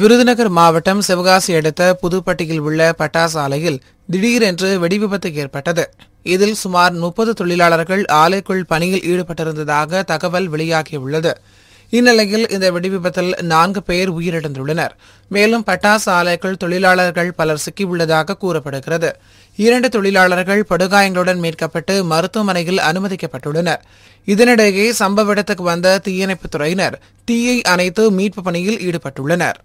விருதுநகர் மாவட்டம் சிவகாசி அடுத்த புதுப்பட்டியில் உள்ள பட்டாசு ஆலையில் திடீரென்று வெடிவிபத்து ஏற்பட்டது இதில் சுமார் முப்பது தொழிலாளர்கள் ஆலைக்குள் பணியில் ஈடுபட்டிருந்ததாக தகவல் வெளியாகியுள்ளது இந்நிலையில் இந்த வெடிவிபத்தில் நான்கு பேர் உயிரிழந்துள்ளனர் மேலும் பட்டாசு ஆலைக்குள் தொழிலாளர்கள் பலர் சிக்கியுள்ளதாக கூறப்படுகிறது இரண்டு தொழிலாளர்கள் படுகாயங்களுடன் மீட்கப்பட்டு மருத்துவமனையில் அனுமதிக்கப்பட்டுள்ளனர் இதனிடையே சம்பவ இடத்துக்கு வந்த தீயணைப்புத் துறையினர் தீயை அணைத்து மீட்பு பணியில் ஈடுபட்டுள்ளனர்